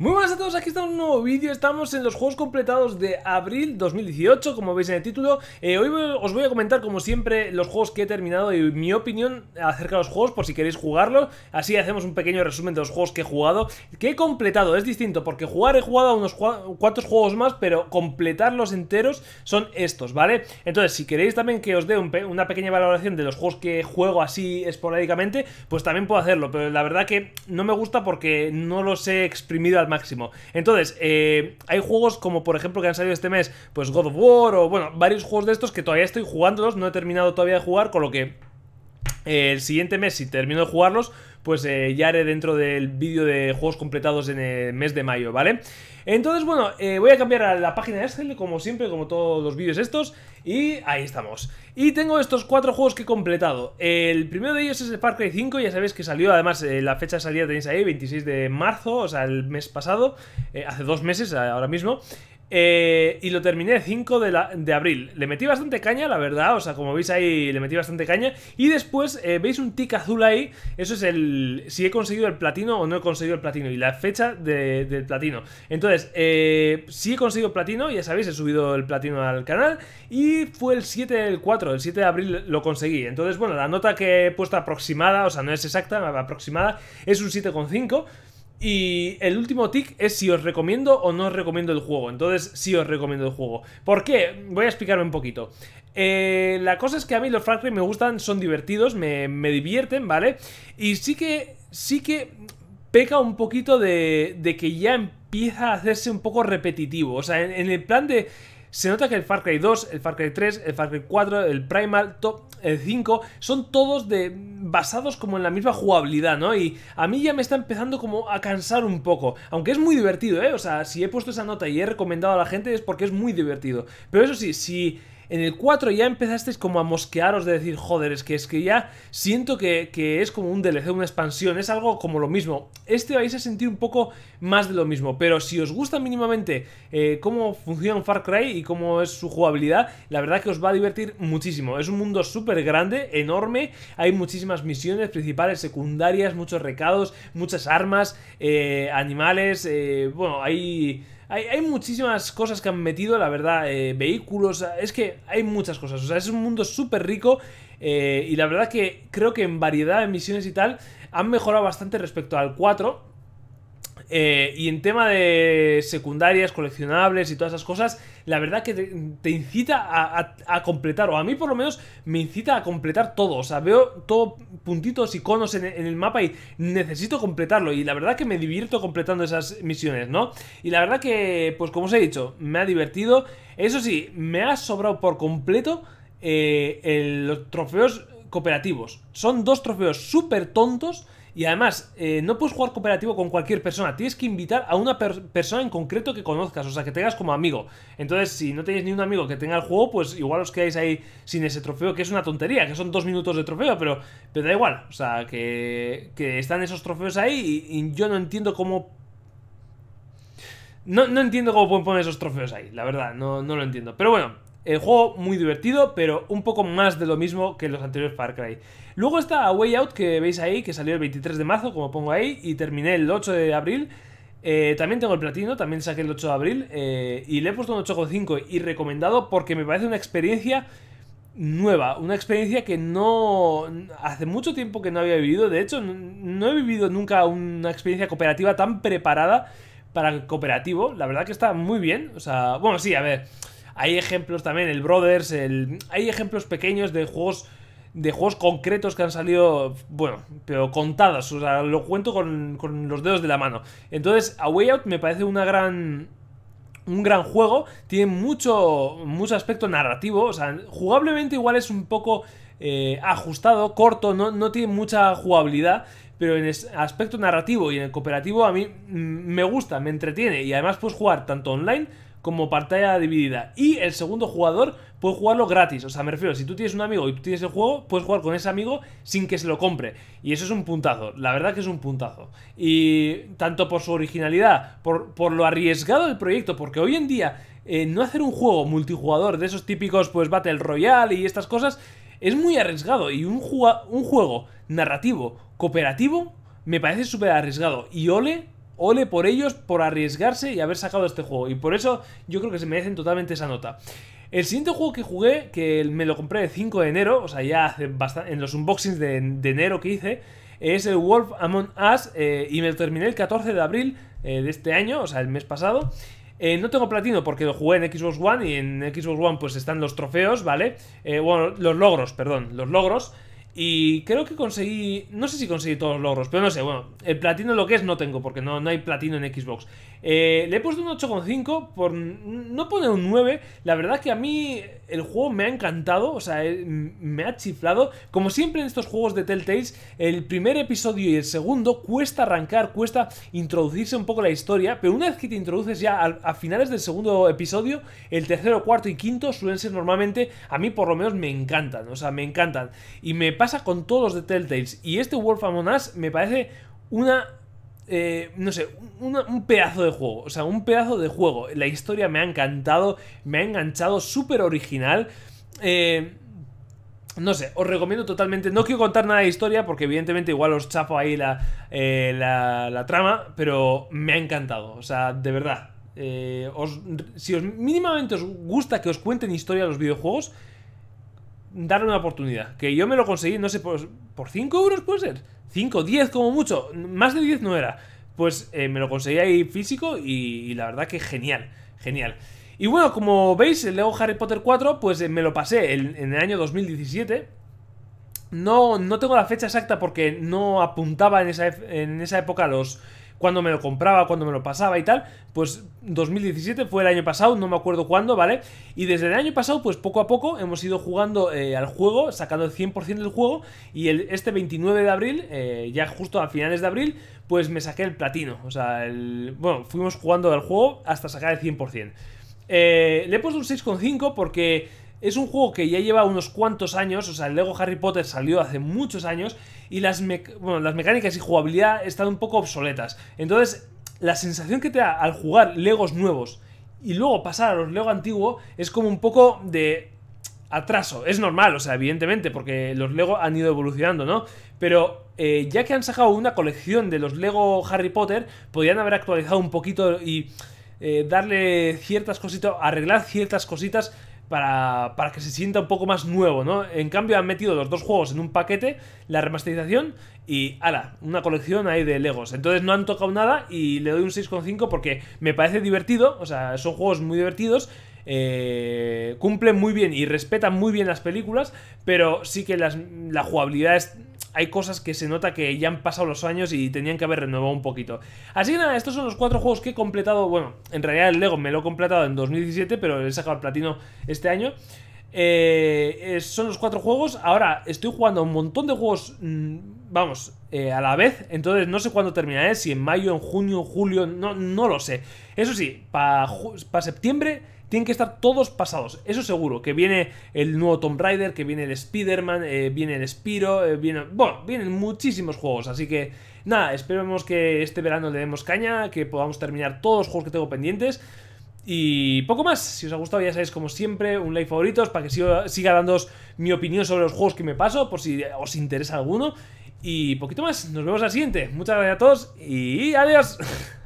Muy buenas a todos, aquí está un nuevo vídeo, estamos en los juegos completados de abril 2018, como veis en el título. Eh, hoy os voy a comentar, como siempre, los juegos que he terminado y mi opinión acerca de los juegos, por si queréis jugarlos, Así hacemos un pequeño resumen de los juegos que he jugado, que he completado, es distinto, porque jugar he jugado a unos cuantos juegos más, pero completarlos enteros son estos, ¿vale? Entonces, si queréis también que os dé una pequeña valoración de los juegos que juego así esporádicamente, pues también puedo hacerlo, pero la verdad que no me gusta porque no los he exprimido al máximo. Entonces, eh, hay juegos como por ejemplo que han salido este mes, pues God of War o bueno, varios juegos de estos que todavía estoy jugándolos, no he terminado todavía de jugar, con lo que el siguiente mes, si termino de jugarlos, pues eh, ya haré dentro del vídeo de juegos completados en el mes de mayo, ¿vale? Entonces, bueno, eh, voy a cambiar a la página de Excel, como siempre, como todos los vídeos estos, y ahí estamos. Y tengo estos cuatro juegos que he completado. El primero de ellos es el Far 5, ya sabéis que salió, además, eh, la fecha de salida tenéis ahí, 26 de marzo, o sea, el mes pasado, hace dos meses ahora mismo. Eh, y lo terminé 5 de, abril. Le metí bastante caña, la verdad. O sea, como veis ahí, le metí bastante caña. Y después eh, veis un tic azul ahí. Eso es el. Si he conseguido el platino o no he conseguido el platino. Y la fecha del platino. Entonces, eh, si he conseguido platino, ya sabéis, he subido el platino al canal. Y fue el 7 del 4, el 7 de abril lo conseguí. Entonces, bueno, la nota que he puesto aproximada, o sea, no es exacta, aproximada, es un 7,5. Y el último tic es si os recomiendo o no os recomiendo el juego. Entonces, sí os recomiendo el juego. ¿Por qué? Voy a explicarme un poquito. Eh, la cosa es que a mí los Far Cry me gustan, son divertidos, me, divierten, ¿vale? Y sí que, sí que peca un poquito de, de que ya empieza a hacerse un poco repetitivo. O sea, en, el plan de se nota que el Far Cry 2, el Far Cry 3, el Far Cry 4, el Primal, el 5, son todos de basados como en la misma jugabilidad, ¿no? Y a mí ya me está empezando como a cansar un poco, aunque es muy divertido, ¿eh? O sea, si he puesto esa nota y he recomendado a la gente es porque es muy divertido. Pero eso sí, si en el 4 ya empezasteis como a mosquearos de decir, joder, es que es que ya siento que, es como un DLC, una expansión, es algo como lo mismo. Este vais a sentir un poco más de lo mismo, pero si os gusta mínimamente eh, cómo funciona Far Cry y cómo es su jugabilidad, la verdad que os va a divertir muchísimo. Es un mundo súper grande, enorme, hay muchísimas misiones principales, secundarias, muchos recados, muchas armas, eh, animales, eh, bueno, hay hay, muchísimas cosas que han metido, la verdad, eh, vehículos, es que hay muchas cosas. O sea, es un mundo súper rico eh, y la verdad que creo que en variedad de misiones y tal han mejorado bastante respecto al 4. Eh, y en tema de secundarias, coleccionables y todas esas cosas, la verdad que te, incita a, completar, o a mí por lo menos me incita a completar todo. O sea, veo todo puntitos, iconos en, en el mapa y necesito completarlo. Y la verdad que me divierto completando esas misiones, ¿no? Y la verdad que, pues como os he dicho, me ha divertido. Eso sí, me ha sobrado por completo eh, los trofeos cooperativos. Son dos trofeos súper tontos y además, eh, no puedes jugar cooperativo con cualquier persona. Tienes que invitar a una persona en concreto que conozcas, o sea, que tengas como amigo. Entonces, si no tenéis ni un amigo que tenga el juego, pues igual os quedáis ahí sin ese trofeo, que es una tontería, que son dos minutos de trofeo, pero, pero da igual. O sea, que, que están esos trofeos ahí y, yo no entiendo cómo no, no, entiendo cómo pueden poner esos trofeos ahí, la verdad, no, no, lo entiendo. Pero bueno, el juego muy divertido, pero un poco más de lo mismo que los anteriores Far Cry. Luego está A Way Out, que veis ahí, que salió el 23 de marzo, como pongo ahí, y terminé el 8 de abril. Eh, también tengo el platino, también saqué el 8 de abril, eh, y le he puesto un 8,5 y recomendado porque me parece una experiencia nueva, una experiencia que no... hace mucho tiempo que no había vivido, de hecho no he vivido nunca una experiencia cooperativa tan preparada para cooperativo, la verdad que está muy bien, o sea, bueno, sí, a ver... Hay ejemplos también, el Brothers, el... hay ejemplos pequeños de juegos de juegos concretos que han salido, bueno, pero contadas, o sea, lo cuento con, con los dedos de la mano. Entonces, A Way Out me parece una gran, un gran juego, tiene mucho, mucho aspecto narrativo, o sea, jugablemente igual es un poco eh, ajustado, corto, no, no, tiene mucha jugabilidad, pero en aspecto narrativo y en el cooperativo a mí me gusta, me entretiene y además puedes jugar tanto online como pantalla dividida. Y el segundo jugador puede jugarlo gratis. O sea, me refiero, si tú tienes un amigo y tú tienes el juego, puedes jugar con ese amigo sin que se lo compre. Y eso es un puntazo. La verdad que es un puntazo. Y tanto por su originalidad, por, por lo arriesgado del proyecto, porque hoy en día eh, no hacer un juego multijugador de esos típicos, pues Battle Royale y estas cosas, es muy arriesgado. Y un, un juego narrativo, cooperativo, me parece súper arriesgado. Y ole Ole por ellos, por arriesgarse y haber sacado este juego. Y por eso yo creo que se merecen totalmente esa nota. El siguiente juego que jugué, que me lo compré el 5 de enero, o sea, ya hace bastante, en los unboxings de, enero que hice, es el Wolf Among Us eh, y me lo terminé el 14 de abril eh, de este año, o sea, el mes pasado. Eh, no tengo platino porque lo jugué en Xbox One y en Xbox One pues están los trofeos, ¿vale? bueno, los logros, perdón, los logros. Y creo que conseguí, no sé si conseguí todos los logros, pero no sé, bueno, el platino lo que es no tengo, porque no, no hay platino en Xbox. Eh, le he puesto un 8,5 por no pone un 9. La verdad que a mí el juego me ha encantado, o sea, eh, me ha chiflado. Como siempre en estos juegos de Telltales, el primer episodio y el segundo cuesta arrancar, cuesta introducirse un poco la historia, pero una vez que te introduces ya a, finales del segundo episodio, el tercero, cuarto y quinto suelen ser normalmente, a mí por lo menos me encantan, o sea, me encantan. Y me pasa con todos los de Telltales. Y este Wolf Among Us me parece una. Eh, no sé, un pedazo de juego. O sea, un pedazo de juego. La historia me ha encantado, me ha enganchado, súper original. Eh. No sé, os recomiendo totalmente. No quiero contar nada de historia porque, evidentemente, igual os chapo ahí eh, la, la, trama, pero me ha encantado. O sea, de verdad. Eh, si os, mínimamente os gusta que os cuenten historia los videojuegos, darle una oportunidad. Que yo me lo conseguí, no sé, por, por 5 euros puede ser. 5, 10 como mucho. Más de 10 no era. Pues eh, me lo conseguí ahí físico y, la verdad que genial, genial. Y bueno, como veis, el Lego Harry Potter 4, pues eh, me lo pasé en, el año 2017. No, no tengo la fecha exacta porque no apuntaba en en esa época los, cuando me lo compraba, cuando me lo pasaba y tal. Pues 2017 fue el año pasado, no me acuerdo cuándo, ¿vale? Y desde el año pasado, pues poco a poco hemos ido jugando eh, al juego, sacando el 100% del juego. Y el, este 29 de abril, eh, ya justo a finales de abril, pues me saqué el platino. O sea, bueno, fuimos jugando al juego hasta sacar el 100%. Eh, le he puesto un 6,5 porque es un juego que ya lleva unos cuantos años, o sea, el Lego Harry Potter salió hace muchos años y las, las mecánicas y jugabilidad están un poco obsoletas. Entonces, la sensación que te da al jugar Legos nuevos y luego pasar a los Lego antiguos es como un poco de atraso. Es normal, o sea, evidentemente, porque los Lego han ido evolucionando, ¿no? Pero eh, ya que han sacado una colección de los Lego Harry Potter, podrían haber actualizado un poquito y eh, darle ciertas cositas, arreglar ciertas cositas para, para, que se sienta un poco más nuevo, ¿no? En cambio han metido los dos juegos en un paquete, la remasterización y, ala, una colección ahí de Legos. Entonces no han tocado nada y le doy un 6,5 porque me parece divertido, o sea, son juegos muy divertidos, eh, cumplen muy bien y respetan muy bien las películas, pero sí que la jugabilidad es hay cosas que se nota que ya han pasado los años y tenían que haber renovado un poquito. Así que nada, estos son los cuatro juegos que he completado. Bueno, en realidad el Lego me lo he completado en 2017, pero he sacado el platino este año. Eh, son los cuatro juegos. Ahora estoy jugando un montón de juegos, mm, vamos, eh, a la vez. Entonces no sé cuándo terminaré, si en mayo, en junio, julio, no, no lo sé. Eso sí, para septiembre tienen que estar todos pasados, eso seguro, que viene el nuevo Tomb Raider, que viene el Spider-Man, eh, viene el Spiro, eh, viene, bueno, vienen muchísimos juegos, así que nada, esperemos que este verano le demos caña, que podamos terminar todos los juegos que tengo pendientes. Y poco más, si os ha gustado ya sabéis como siempre, un like favorito para que siga, siga mi opinión sobre los juegos que me paso, por si os interesa alguno. Y poquito más, nos vemos la siguiente. Muchas gracias a todos y adiós.